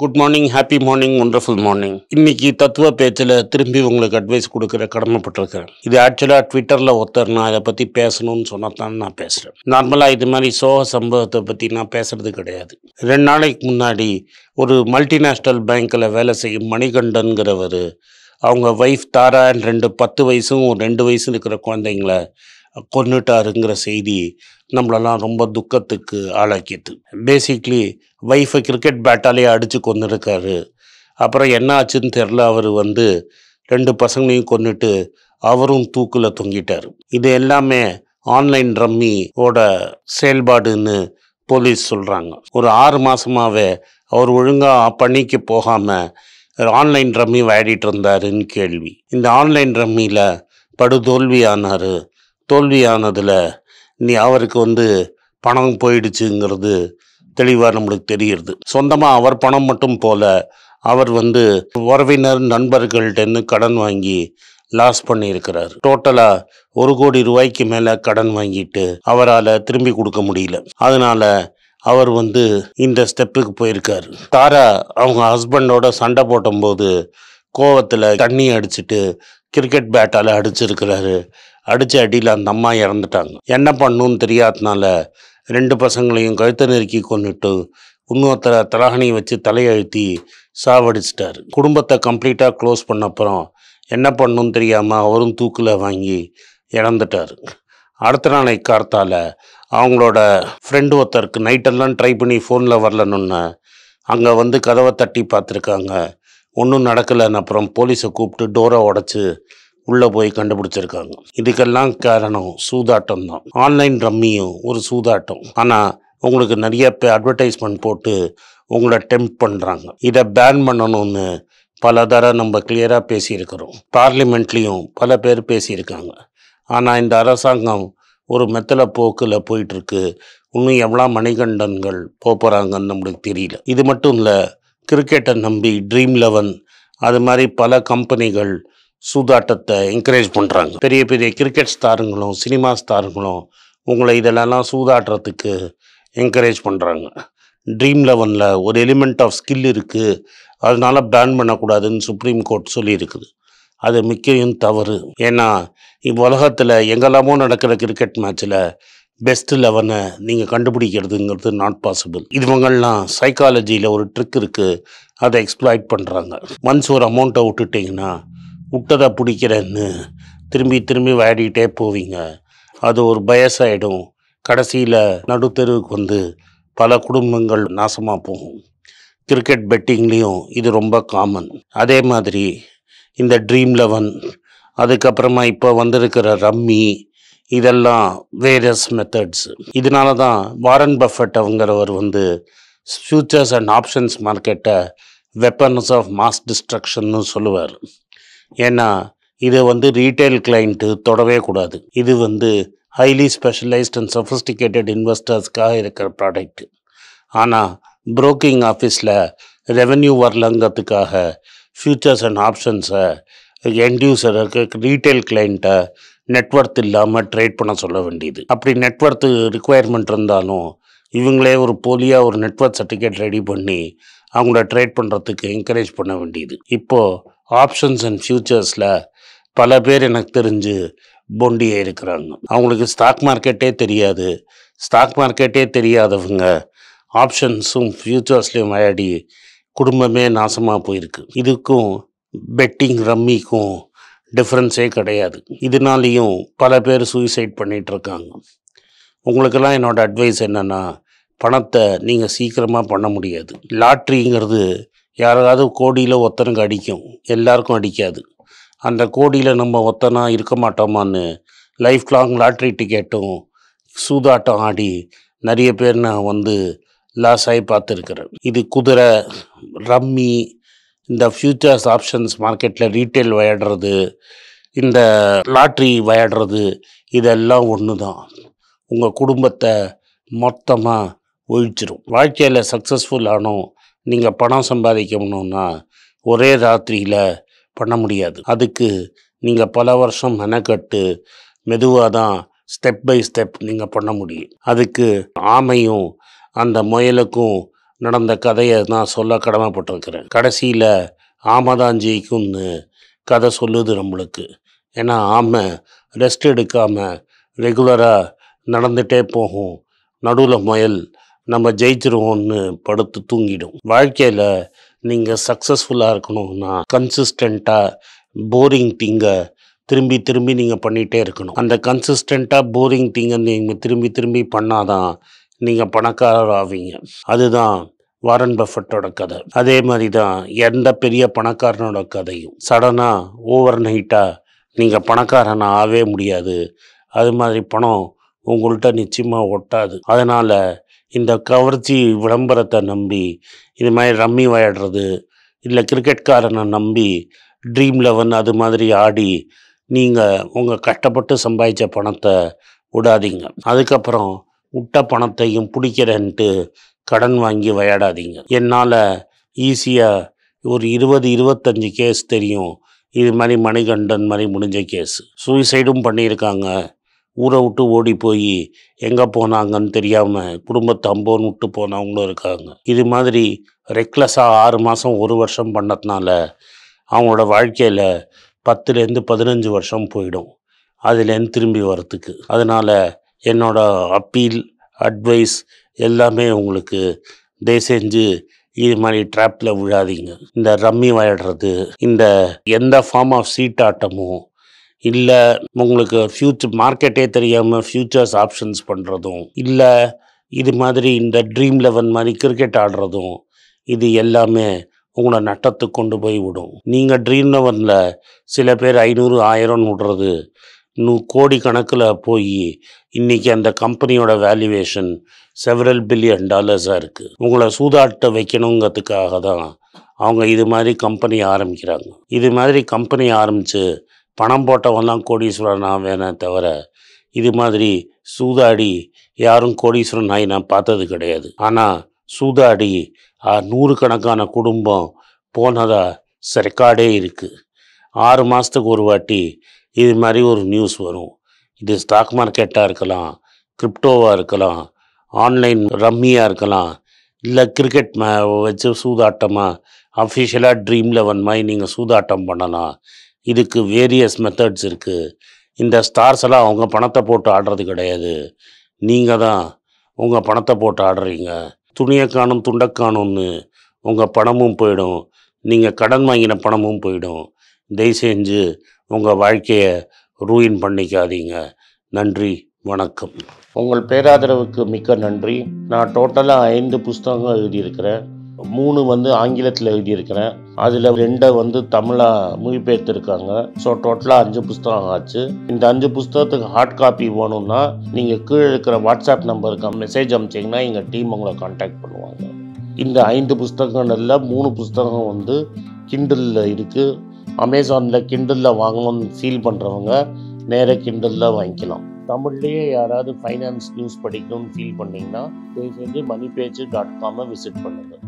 good morning happy morning wonderful morning இன்னைக்கு தத்துவ பேச்சில் திரும்பி உங்களுக்கு அட்வைஸ் கொடுக்குற கடமைப்பட்டிருக்கேன் இது ஆக்சுவலாக ட்விட்டரில் ஒருத்தர் நான் இதை பற்றி பேசணும்னு சொன்னதான் நான் பேசுகிறேன் நார்மலாக இது மாதிரி சோக சம்பவத்தை பற்றி நான் பேசுறது கிடையாது ரெண்டு நாளைக்கு முன்னாடி ஒரு மல்டிநேஷ்னல் பேங்க்கில் வேலை செய்யும் மணிகண்டன்கிறவர் அவங்க ஒய்ஃப் தாரா ரெண்டு பத்து வயசும் ஒரு ரெண்டு வயசு இருக்கிற குழந்தைங்கள கொன்னுட்டாருங்கிற செய்தி நம்மளெல்லாம் ரொம்ப துக்கத்துக்கு ஆளாக்கிட்டு பேசிக்லி ஒய்ஃபை கிரிக்கெட் பேட்டாலே அடித்து கொண்டுருக்காரு அப்புறம் என்ன ஆச்சுன்னு தெரில அவர் வந்து ரெண்டு பசங்களையும் கொண்டுட்டு அவரும் தூக்கில் தொங்கிட்டார் இது எல்லாமே ஆன்லைன் ரம்மியோட செயல்பாடுன்னு போலீஸ் சொல்கிறாங்க ஒரு ஆறு மாதமாகவே அவர் ஒழுங்காக பணிக்கு போகாமல் ஆன்லைன் ரம்மி விளையாடிட்டு இருந்தாருன்னு கேள்வி இந்த ஆன்லைன் ரம்மியில் படுதோல்வி ஆனார் தோல்வியானதில் நீ அவருக்கு வந்து பணம் போயிடுச்சுங்கிறது தெளிவாக நம்மளுக்கு தெரிகிறது சொந்தமாக அவர் பணம் மட்டும் போல அவர் வந்து உறவினர் நண்பர்கள்ட்டேருந்து கடன் வாங்கி லாஸ் பண்ணியிருக்கிறார் டோட்டலாக ஒரு கோடி ரூபாய்க்கு மேலே கடன் வாங்கிட்டு அவரால் திரும்பி கொடுக்க முடியல அதனால் அவர் வந்து இந்த ஸ்டெப்புக்கு போயிருக்கார் தாரா அவங்க ஹஸ்பண்டோட சண்டை போட்டும்போது கோவத்தில் தண்ணி அடிச்சுட்டு கிரிக்கெட் பேட்டால் அடிச்சிருக்கிறாரு அடித்த அடியில் அந்த அம்மா இறந்துட்டாங்க என்ன பண்ணுன்னு தெரியாதனால ரெண்டு பசங்களையும் கழுத்தை நெருக்கி கொண்டுட்டு இன்னொருத்தர தலகணியை வச்சு தலையழுத்தி சாவடிச்சிட்டார் குடும்பத்தை கம்ப்ளீட்டாக க்ளோஸ் பண்ண அப்புறம் என்ன பண்ணுன்னு தெரியாமல் அவரும் தூக்கில் வாங்கி இறந்துட்டார் அடுத்த நாளை கார்த்தால் அவங்களோட ஃப்ரெண்டு ஒருத்தருக்கு நைட்டெல்லாம் ட்ரை பண்ணி ஃபோனில் வரலன்னு அங்கே வந்து கதவை தட்டி பார்த்துருக்காங்க ஒன்றும் நடக்கலைன்னு அப்புறம் போலீஸை கூப்பிட்டு டோரை உடச்சி உள்ளே போய் கண்டுபிடிச்சிருக்காங்க இதுக்கெல்லாம் காரணம் சூதாட்டம் தான் ஆன்லைன் ரம்மியும் ஒரு சூதாட்டம் ஆனால் உங்களுக்கு நிறைய பேர் அட்வர்டைஸ்மெண்ட் போட்டு உங்களை டெம்ப் பண்ணுறாங்க இதை பேன் பண்ணணும்னு பல தர நம்ம கிளியராக பேசியிருக்கிறோம் பார்லிமெண்ட்லேயும் பல பேர் பேசியிருக்காங்க ஆனால் இந்த அரசாங்கம் ஒரு மெத்தல போக்கில் போயிட்டுருக்கு இன்னும் எவ்வளோ மணிகண்டன்கள் போகிறாங்கன்னு நம்மளுக்கு தெரியல இது மட்டும் இல்லை கிரிக்கெட்டை நம்பி ட்ரீம் லெவன் அது மாதிரி பல கம்பெனிகள் சூதாட்டத்தை என்கரேஜ் பண்ணுறாங்க பெரிய பெரிய கிரிக்கெட் ஸ்டாருங்களும் சினிமா ஸ்டாருங்களும் உங்களை இதெல்லாம் சூதாட்டுறதுக்கு என்கரேஜ் பண்ணுறாங்க ட்ரீம் லெவனில் ஒரு எலிமெண்ட் ஆஃப் ஸ்கில் இருக்குது அதனால் பேன் பண்ணக்கூடாதுன்னு சுப்ரீம் கோர்ட் சொல்லியிருக்குது அது முக்கியம் தவறு ஏன்னா உலகத்தில் எங்கெல்லாமோ நடக்கிற கிரிக்கெட் மேட்ச்சில் பெஸ்ட் லெவனை நீங்கள் கண்டுபிடிக்கிறதுங்கிறது நாட் பாசிபிள் இதுவங்கள்லாம் சைக்காலஜியில் ஒரு ட்ரிக் இருக்குது அதை எக்ஸ்ப்ளாய்ட் பண்ணுறாங்க மன்ஸ் ஒரு அமௌண்ட்டை விட்டுட்டிங்கன்னா விட்டதை பிடிக்கிறேன்னு திரும்பி திரும்பி விளையாடிக்கிட்டே போவீங்க அது ஒரு பயசாயிடும் கடைசியில் நடுத்தெருவுக்கு வந்து பல குடும்பங்கள் நாசமாக போகும் கிரிக்கெட் பெட்டிங்லேயும் இது ரொம்ப காமன் அதே மாதிரி இந்த ட்ரீம் லெவன் அதுக்கப்புறமா இப்போ வந்திருக்கிற ரம்மி இதெல்லாம் வேரியஸ் மெத்தட்ஸ் இதனால தான் வாரன் பஃபட் அவங்கிறவர் வந்து ஃபியூச்சர்ஸ் அண்ட் ஆப்ஷன்ஸ் மார்க்கெட்டை வெப்பன்ஸ் ஆஃப் மாஸ் டிஸ்ட்ரக்ஷன்னு சொல்லுவார் ஏன்னா இதை வந்து ரீட்டைல் கிளைண்ட்டு தொடவே கூடாது இது வந்து ஹைலி ஸ்பெஷலைஸ்ட் அண்ட் சஃபிஸ்டிகேட்டட் இன்வெஸ்டர்ஸ்க்காக இருக்கிற ப்ராடக்ட்டு ஆனால் புரோக்கிங் ஆஃபீஸில் ரெவென்யூ வரலங்கிறதுக்காக ஃபியூச்சர்ஸ் அண்ட் ஆப்ஷன்ஸை என்டியூசருக்கு ரீட்டைல் கிளைண்ட்டை நெட்ஒர்த் இல்லாமல் ட்ரேட் பண்ண சொல்ல வேண்டியது அப்படி நெட்ஒர்த்து ரிக்குவயர்மெண்ட் இருந்தாலும் இவங்களே ஒரு போலியாக ஒரு நெட்ஒர்க் சர்டிஃபிகேட் ரெடி பண்ணி அவங்கள ட்ரேட் பண்ணுறதுக்கு என்கரேஜ் பண்ண வேண்டியது இப்போது ஆப்ஷன்ஸ் அண்ட் ஃப்யூச்சர்ஸில் பல பேர் எனக்கு தெரிஞ்சு பொண்டியே இருக்கிறாங்க அவங்களுக்கு ஸ்டாக் மார்க்கெட்டே தெரியாது ஸ்டாக் மார்க்கெட்டே தெரியாதவங்க ஆப்ஷன்ஸும் ஃப்யூச்சர்ஸ்லேயும் விளையாடி குடும்பமே நாசமாக போயிருக்கு இதுக்கும் பெட்டிங் ரம்மிக்கும் டிஃப்ரென்ஸே கிடையாது இதனாலேயும் பல பேர் சூசைட் பண்ணிகிட்ருக்காங்க உங்களுக்கெல்லாம் என்னோடய அட்வைஸ் என்னென்னா பணத்தை நீங்கள் சீக்கிரமாக பண்ண முடியாது லாட்ரிங்கிறது யாராவது கோடியில் ஒத்தனுக்கு அடிக்கும் எல்லாருக்கும் அடிக்காது அந்த கோடியில் நம்ம ஒத்தனாக இருக்க மாட்டோமான்னு லைஃப் லாங் லாட்ரி டிக்கெட்டும் சூதாட்டம் ஆடி நிறைய பேர் நான் வந்து லாஸ் ஆகி பார்த்துருக்குறேன் இது குதிரை ரம்மி இந்த ஃப்யூச்சர்ஸ் ஆப்ஷன்ஸ் மார்க்கெட்டில் ரீட்டைல் விளையாடுறது இந்த லாட்ரி விளையாடுறது இதெல்லாம் ஒன்று தான் உங்கள் குடும்பத்தை மொத்தமாக ஒழிச்சிடும் வாழ்க்கையில் சக்ஸஸ்ஃபுல் ஆனோம் நீங்கள் பணம் சம்பாதிக்கணும்னா ஒரே ராத்திரியில் பண்ண முடியாது அதுக்கு நீங்கள் பல வருஷம் மெனக்கட்டு மெதுவாக தான் ஸ்டெப் பை ஸ்டெப் நீங்கள் பண்ண முடியும் அதுக்கு ஆமையும் அந்த முயலுக்கும் நடந்த கதையை நான் சொல்ல கடமைப்பட்டிருக்கிறேன் கடைசியில் ஆமை தான் ஜெயிக்கும்னு கதை சொல்லுது நம்மளுக்கு ஏன்னா ஆமை ரெஸ்ட் எடுக்காமல் ரெகுலராக நடந்துகிட்டே போகும் நடுவில் முயல் நம்ம ஜெயிச்சிருவோம்னு படுத்து தூங்கிடும் வாழ்க்கையில் நீங்கள் சக்ஸஸ்ஃபுல்லாக இருக்கணும்னா கன்சிஸ்டண்ட்டாக போரிங் திங்கை திரும்பி திரும்பி நீங்கள் பண்ணிகிட்டே இருக்கணும் அந்த கன்சிஸ்டண்ட்டாக போரிங் திங்கை நீங்கள் திரும்பி திரும்பி பண்ணாதான் நீங்கள் பணக்காரர் ஆவீங்க அதுதான் வாரன் பஃபட்டோட கதை அதே மாதிரி தான் எந்த பெரிய பணக்காரனோட கதையும் சடனாக ஓவர் நைட்டாக நீங்கள் பணக்காரனாக ஆகவே முடியாது அது மாதிரி பணம் உங்கள்கிட்ட நிச்சயமாக ஒட்டாது அதனால் இந்த கவர்ச்சி விளம்பரத்தை நம்பி இது மாதிரி ரம்மி விளையாடுறது இல்லை கிரிக்கெட்காரனை நம்பி ட்ரீம் லெவன் அது மாதிரி ஆடி நீங்கள் உங்கள் கஷ்டப்பட்டு சம்பாதிச்ச பணத்தை விடாதீங்க அதுக்கப்புறம் விட்ட பணத்தையும் பிடிக்கிறேன்ட்டு கடன் வாங்கி விளையாடாதீங்க என்னால் ஈஸியாக ஒரு இருபது இருபத்தஞ்சி கேஸ் தெரியும் இது மாதிரி மணிகண்டன் மாதிரி முடிஞ்ச கேஸ் சூசைடும் பண்ணியிருக்காங்க ஊரை விட்டு ஓடி போய் எங்கே போனாங்கன்னு தெரியாமல் குடும்பத்தை அம்போன்னு விட்டு போனவங்களும் இருக்காங்க இது மாதிரி ரெக்லெஸ்ஸாக ஆறு மாதம் ஒரு வருஷம் பண்ணதுனால அவங்களோட வாழ்க்கையில் பத்துலேருந்து பதினஞ்சு வருஷம் போயிடும் அதுலேருந்து திரும்பி வரத்துக்கு அதனால் என்னோடய அப்பீல் அட்வைஸ் எல்லாமே உங்களுக்கு தயவு செஞ்சு இது மாதிரி ட்ராப்பில் விழாதீங்க இந்த ரம்மி விளையாடுறது இந்த எந்த ஃபார்ம் ஆஃப் சீட் ஆட்டமும் இல்லை உங்களுக்கு ஃப்யூச்சர் மார்க்கெட்டே தெரியாமல் ஃப்யூச்சர்ஸ் ஆப்ஷன்ஸ் பண்ணுறதும் இல்லை இது மாதிரி இந்த ட்ரீம் லெவன் மாதிரி கிரிக்கெட் ஆடுறதும் இது எல்லாமே உங்களை நட்டத்துக்கு கொண்டு போய் விடும் நீங்கள் ட்ரீம் லெவனில் சில பேர் ஐநூறு ஆயிரம்னு விடுறது நூ கோடி கணக்கில் போய் இன்றைக்கி அந்த கம்பெனியோட வேல்யூவேஷன் செவரல் பில்லியன் டாலர்ஸாக இருக்குது உங்களை சூதாட்ட வைக்கணுங்கிறதுக்காக தான் அவங்க இது மாதிரி கம்பெனி ஆரம்பிக்கிறாங்க இது மாதிரி கம்பெனி ஆரம்பித்து பணம் போட்டவன் தான் கோடீஸ்வரன் நான் வேணே தவிர இது மாதிரி சூதாடி யாரும் கோடீஸ்வரன் ஆகி நான் பார்த்தது கிடையாது ஆனால் சூதாடி நூறுக்கணக்கான குடும்பம் போனதாக ரெக்கார்டே இருக்குது ஆறு மாதத்துக்கு ஒரு வாட்டி இது மாதிரி ஒரு நியூஸ் வரும் இது ஸ்டாக் மார்க்கெட்டாக இருக்கலாம் கிரிப்டோவாக இருக்கலாம் ஆன்லைன் ரம்மியாக இருக்கலாம் இல்லை கிரிக்கெட் மே வச்சு சூதாட்டமாக அஃபிஷியலாக ட்ரீம் லெவன் மாதிரி நீங்கள் சூதாட்டம் பண்ணலாம் இதுக்கு வேரியஸ் மெத்தட்ஸ் இருக்குது இந்த ஸ்டார்ஸ் எல்லாம் அவங்க பணத்தை போட்டு ஆடுறது கிடையாது நீங்கள் தான் உங்கள் பணத்தை போட்டு ஆடுறீங்க துணியை காணும் துண்டை உங்கள் பணமும் போயிடும் நீங்கள் கடன் வாங்கின பணமும் போயிடும் தயவு செஞ்சு உங்கள் வாழ்க்கையை ரூயின் பண்ணிக்காதீங்க நன்றி வணக்கம் உங்கள் பேராதரவுக்கு மிக்க நன்றி நான் டோட்டலாக ஐந்து புஸ்தகங்கள் எழுதியிருக்கிறேன் மூணு வந்து ஆங்கிலத்தில் எழுதியிருக்கிறேன் அதில் ரெண்டை வந்து தமிழாக மொழிபெயர்த்துருக்காங்க ஸோ டோட்டலாக அஞ்சு புஸ்தகம் ஆச்சு இந்த அஞ்சு புஸ்தகத்துக்கு ஹார்ட் காப்பி வேணும்னா நீங்கள் கீழே இருக்கிற வாட்ஸ்அப் நம்பருக்கு மெசேஜ் அனுப்பிச்சிங்கன்னா எங்கள் டீம் உங்களை காண்டாக்ட் பண்ணுவாங்க இந்த ஐந்து புஸ்தகங்களில் மூணு புஸ்தகம் வந்து கிண்டலில் இருக்குது அமேசானில் கிண்டலில் வாங்கணும்னு ஃபீல் பண்ணுறவங்க நேராக கிண்டலில் வாங்கிக்கலாம் தமிழ்லேயே யாராவது ஃபைனான்ஸ் நியூஸ் படிக்கணும்னு ஃபீல் பண்ணிங்கன்னா தயவுசெஞ்சு மணி பேஜு டாட் காமை விசிட் பண்ணுங்கள்